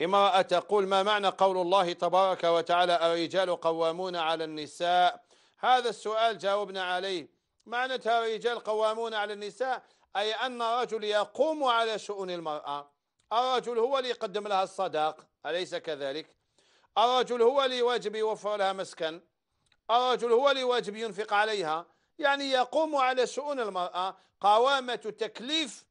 امرأة تقول ما معنى قول الله تبارك وتعالى الرجال قوامون على النساء هذا السؤال جاوبنا عليه معناتها الرجال قوامون على النساء أي أن الرجل يقوم على شؤون المرأة الرجل هو اللي يقدم لها الصداق أليس كذلك الرجل هو اللي واجب يوفر لها مسكن الرجل هو اللي واجب ينفق عليها يعني يقوم على شؤون المرأة قوامة تكليف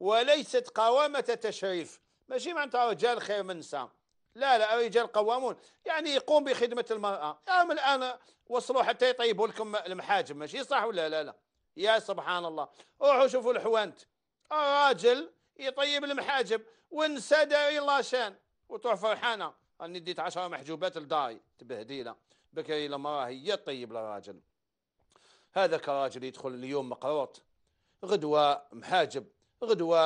وليست قوامة تشريف ماشي معناتها رجال خير من النساء لا لا رجال قوامون يعني يقوم بخدمة المرأة أم الآن وصلوا حتى يطيبوا لكم المحاجم ماشي صح ولا لا لا يا سبحان الله روحوا شوفوا الحوانت الراجل يطيب المحاجب والنساء داري الله شان وتروح فرحانة راني ديت 10 محجوبات لداري تبهديله بكري لما هي طيب للراجل هذاك الراجل يدخل اليوم مقروط غدوة محاجب غدوة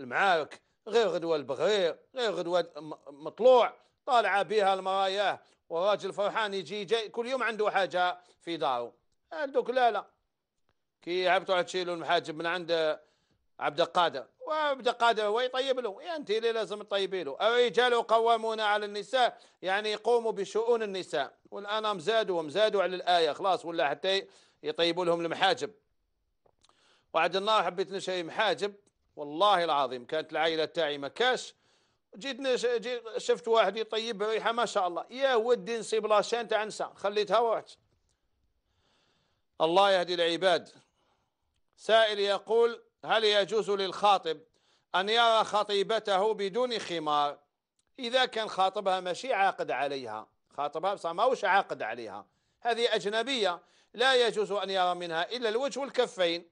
المعارك غير غدوة البغير غير غدوة مطلوع طالعة بها المراياه وراجل فرحان يجي جاي كل يوم عنده حاجة في داره عندك لا لا كي عبتوا تشيلوا المحاجب من عند عبد القادر وعبد القادر هو يطيب له يعني انت اللي لازم تطيبي له الرجال قوامون على النساء يعني يقوموا بشؤون النساء والان مزادوا ومزادوا على الايه خلاص ولا حتى يطيبوا لهم المحاجب وعد النار حبيت نشري محاجب والله العظيم كانت العائله تاعي ما كاش جيت شفت واحد يطيب ريحه ما شاء الله يا ودي نصيب لاشين تاع نسا خليتها ورحت الله يهدي العباد سائل يقول هل يجوز للخاطب أن يرى خطيبته بدون خمار إذا كان خاطبها ماشي عاقد عليها خاطبها بصح ماهوش عاقد عليها هذه أجنبية لا يجوز أن يرى منها إلا الوجه والكفين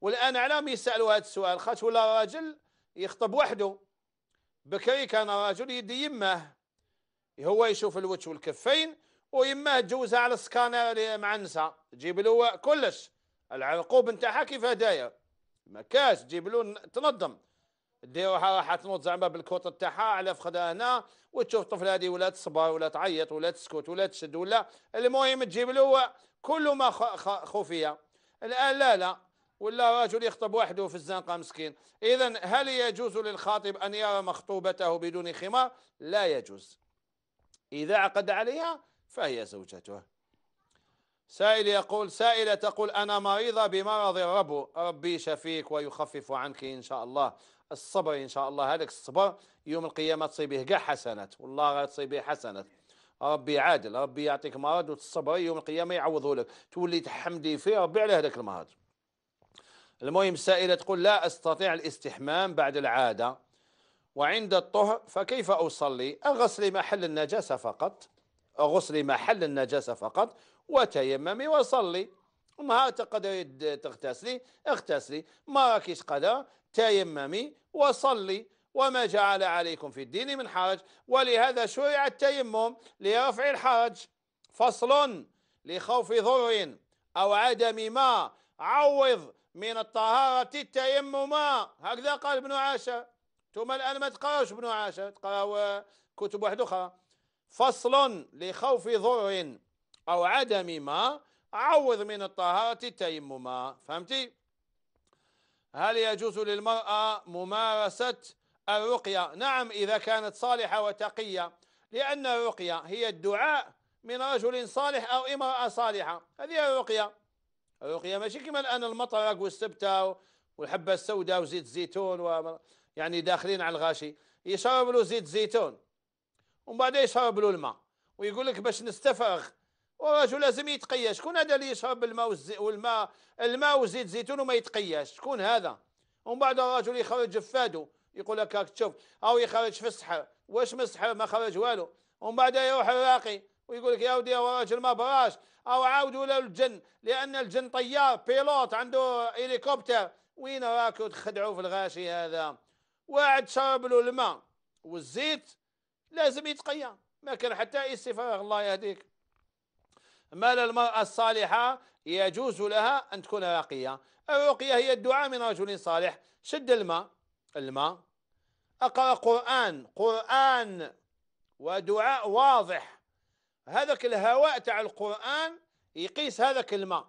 والآن على ما يسألوا هذا السؤال خاطر ولا راجل يخطب وحده بكري كان راجل يدي يماه هو يشوف الوجه والكفين ويماه تجوزها على السكانر مع النساء تجيب له كلش العرقوب نتاعها كيف داير ما كاش تجيب له تنظم ديروها راح تنوض زعما بالكوط تاعها على فخدها هنا وتشوف الطفله هذه ولا تصبر ولا تعيط ولا تسكت ولا تشد ولا المهم تجيب له كل ما خفيه الان لا لا ولا رجل يخطب وحده في الزنقة مسكين إذا هل يجوز للخاطب أن يرى مخطوبته بدون خمار لا يجوز إذا عقد عليها فهي زوجته سائل يقول سائلة تقول أنا مريضة بمرض الربو ربي يشفيك ويخفف عنك إن شاء الله الصبر إن شاء الله هذاك الصبر يوم القيامة تصيبه كاع حسنات والله غير تصيبه حسنات ربي عادل ربي يعطيك مرض وتصبري يوم القيامة يعوضه لك تولي تحمدي فيه ربي على هذاك المرض المهم السائلة تقول لا أستطيع الاستحمام بعد العادة وعند الطهر فكيف أصلي أغسل محل النجاسة فقط أغسل محل النجاسة فقط وتيممي وصلي ما تقدر تغتسلي اغتسلي ما راكيش قدر تيممي وصلي وما جعل عليكم في الدين من حرج ولهذا شرع التيمم لرفع الحرج فصل لخوف ضر أو عدم ما عوض من الطهارة التيمما هكذا قال ابن عاشر ثم الآن ما تقراوش ابن عاشر تقراو كتب واحدة أخرى فصل لخوف ضر أو عدم ما عوض من الطهارة التيمما فهمتي هل يجوز للمرأة ممارسة الرقية نعم إذا كانت صالحة وتقية لأن الرقية هي الدعاء من رجل صالح أو امرأة صالحة هذه الرقية الرقية ماشي كما الآن المطرق والسبتة والحبة السوداء وزيت الزيتون و... يعني داخلين على الغاشي يشرب له زيت الزيتون ومن بعد يشرب له الماء ويقول لك باش نستفرغ والرجل لازم يتقيا شكون هذا اللي يشرب الماء والماء الماء وزيت الزيتون وما يتقياش شكون هذا ومن بعد الرجل يخرج فادو يقول لك هاك تشوف او يخرج في السحر واش من السحر ما خرج والو ومن بعد يروح الراقي ويقول لك يا ودي يا راجل ما براش او عاودوا له الجن لان الجن طيار بيلوت عنده هليكوبتر وين راكوا تخدعوا في الغاشي هذا واحد شرب له الماء والزيت لازم يتقيا ما كان حتى استفراغ الله يهديك مال المرأة الصالحة يجوز لها أن تكون راقية الرقية هي الدعاء من رجل صالح شد الماء الماء أقرأ قرآن قرآن ودعاء واضح هذاك الهواء تاع القرآن يقيس هذاك الماء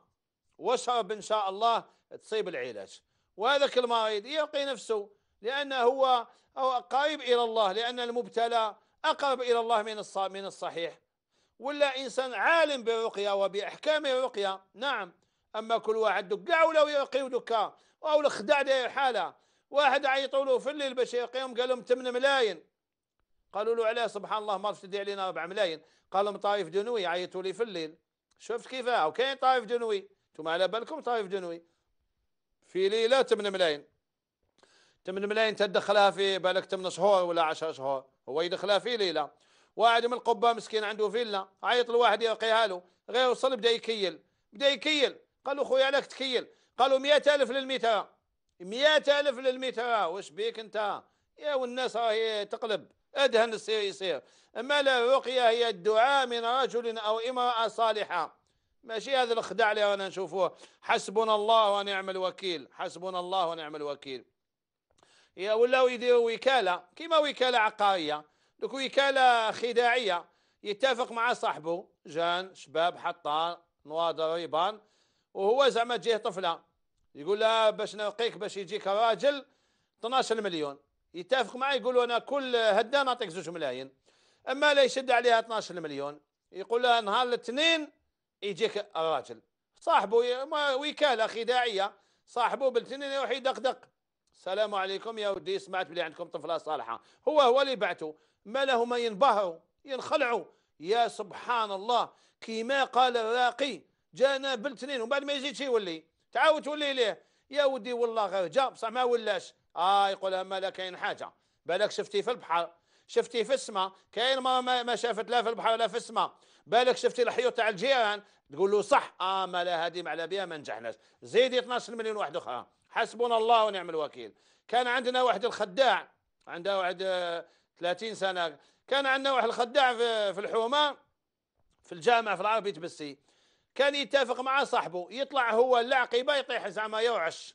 واشرب إن شاء الله تصيب العلاج وهذاك المريض يقي نفسه لأن هو قريب إلى الله لأن المبتلى أقرب إلى الله من من الصحيح ولا إنسان عالم بالرقية وبأحكام الرقية نعم أما كل واحد دك كاع ولاو يرقيو دكا أو الخداع داير حالة واحد عيطوا له في الليل باش يرقيهم قال لهم 8 ملايين قالوا له علاه سبحان الله ما تدي علينا 4 ملايين قال لهم طائف دنوي عيطوا لي في الليل شفت كيفاه وكاين طائف دنوي انتم على بالكم طائف دنوي في ليله 8 ملايين 8 ملايين تدخلها في بالك 8 شهور ولا 10 شهور هو يدخلها في ليله واحد من القبه مسكين عنده فيلا عيط لواحد يلقيها له غير وصل بدا يكيل بدا يكيل قال له خويا علاك تكيل قالوا 100000 للميتر 100000 للميتر واش بيك انت يا والناس راهي تقلب ادهن يصير يصير أما الرقية هي الدعاء من رجل أو امرأة صالحة ماشي هذا الخداع اللي رانا نشوفوه حسبنا الله ونعم الوكيل حسبنا الله ونعم الوكيل ولاو يديروا وكالة كيما وكالة عقارية دوك وكالة خداعية يتفق مع صاحبه جان شباب حطان نواضر ريبان وهو زعما تجيه طفلة يقول لها باش نرقيك باش يجيك راجل 12 مليون يتفق معي يقولوا انا كل هدا نعطيك زوج ملايين اما لا يشد عليها 12 مليون يقول لها نهار الاثنين يجيك الراجل صاحبه وكاله خداعيه صاحبه بالاثنين يروح يدقدق السلام عليكم يا ودي سمعت بلي عندكم طفله صالحه هو هو اللي بعته ما لهما ينبهروا ينخلعوا يا سبحان الله كيما قال الراقي جانا بالاثنين ومن بعد ما يزيدش يولي تعاود تولي ليه يا ودي والله غير جاب بصح ما ولاش اه يقول اما لا كاين حاجه بالك شفتي في البحر شفتي في السماء كاين ما ما شافت لا في البحر ولا في السماء بالك شفتي الحيوط تاع الجيران تقول له صح اه ما لا هذه ما بها ما نجحناش زيدي 12 مليون واحد اخرى حسبنا الله ونعم الوكيل كان عندنا واحد الخداع عنده واحد 30 آه، سنه كان عندنا واحد الخداع في, الحومه في الجامع في العربي تبسي كان يتفق مع صاحبه يطلع هو العقبه يطيح زعما يوعش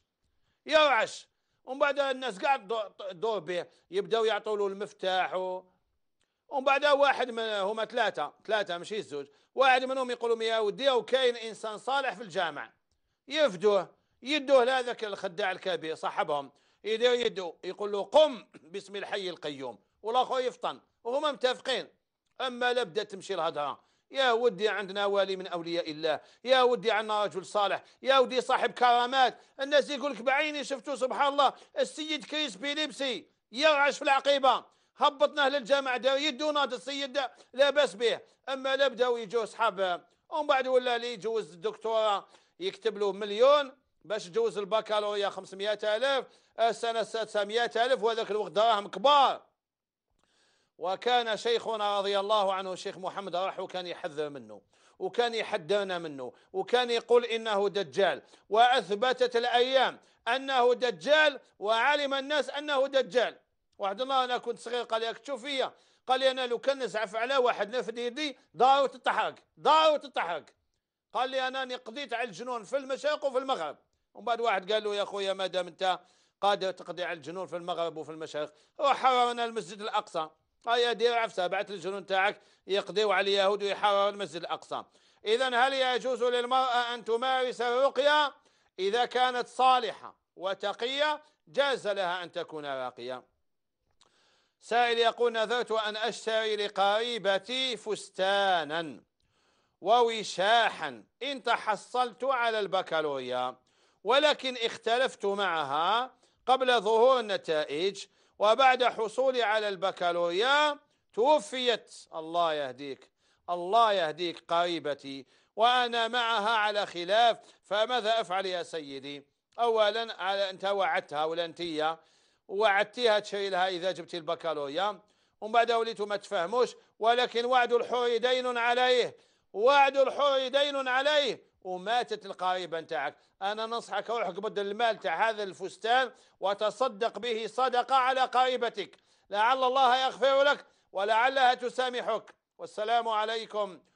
يوعش ومن بعد الناس قاعد تدور به يبداو يعطوا له المفتاح و... ومن بعد واحد من هما ثلاثة ثلاثة ماشي الزوج واحد منهم يقولوا يا ودي وكاين إنسان صالح في الجامع يفدوه يدوه لهذاك الخداع الكبير صاحبهم يدير يدو يقول له قم باسم الحي القيوم والآخر يفطن وهما متفقين أما لا بدات تمشي الهضرة يا ودي عندنا ولي من أولياء الله يا ودي عندنا رجل صالح يا ودي صاحب كرامات الناس يقول لك بعيني شفتوا سبحان الله السيد كريس بيليبسي يرعش في العقيبة هبطناه للجامعة دار يدونا السيد لا بأس به أما لا بداو يجوا أصحاب ومن بعد ولا اللي يجوز الدكتوراه يكتب له مليون باش يجوز البكالوريا 500000 السنة السادسه 100000 وهذاك الوقت دراهم كبار وكان شيخنا رضي الله عنه الشيخ محمد راح كان يحذر منه وكان يحدانا منه وكان يقول إنه دجال وأثبتت الأيام أنه دجال وعلم الناس أنه دجال واحد الله أنا كنت صغير قال ياك تشوف فيا قال لي أنا لو كان نزعف على واحد نفد يدي دارو تتحرك دارو تتحرك قال لي أنا قضيت على الجنون في المشرق وفي المغرب ومن بعد واحد قال له يا خويا ما دام أنت قادر تقضي على الجنون في المغرب وفي المشرق وحررنا المسجد الأقصى هاي آه، دير عفسه بعت الجنون تاعك يقضيوا على اليهود ويحرروا المسجد الاقصى اذا هل يجوز للمراه ان تمارس الرقيه اذا كانت صالحه وتقيه جاز لها ان تكون راقيه سائل يقول نذرت ان اشتري لقريبتي فستانا ووشاحا إن تحصلت على البكالوريا ولكن اختلفت معها قبل ظهور النتائج وبعد حصولي على البكالوريا توفيت الله يهديك الله يهديك قريبتي وأنا معها على خلاف فماذا أفعل يا سيدي أولا على أنت وعدتها ولا أنتية وعدتيها تشري لها إذا جبتي البكالوريا ومن بعد وليتوا ما تفهموش ولكن وعد الحر دين عليه وعد الحر دين عليه وماتت القريبة نتاعك أنا ننصحك روح قبض المال تاع هذا الفستان وتصدق به صدقة على قريبتك لعل الله يغفر لك ولعلها تسامحك والسلام عليكم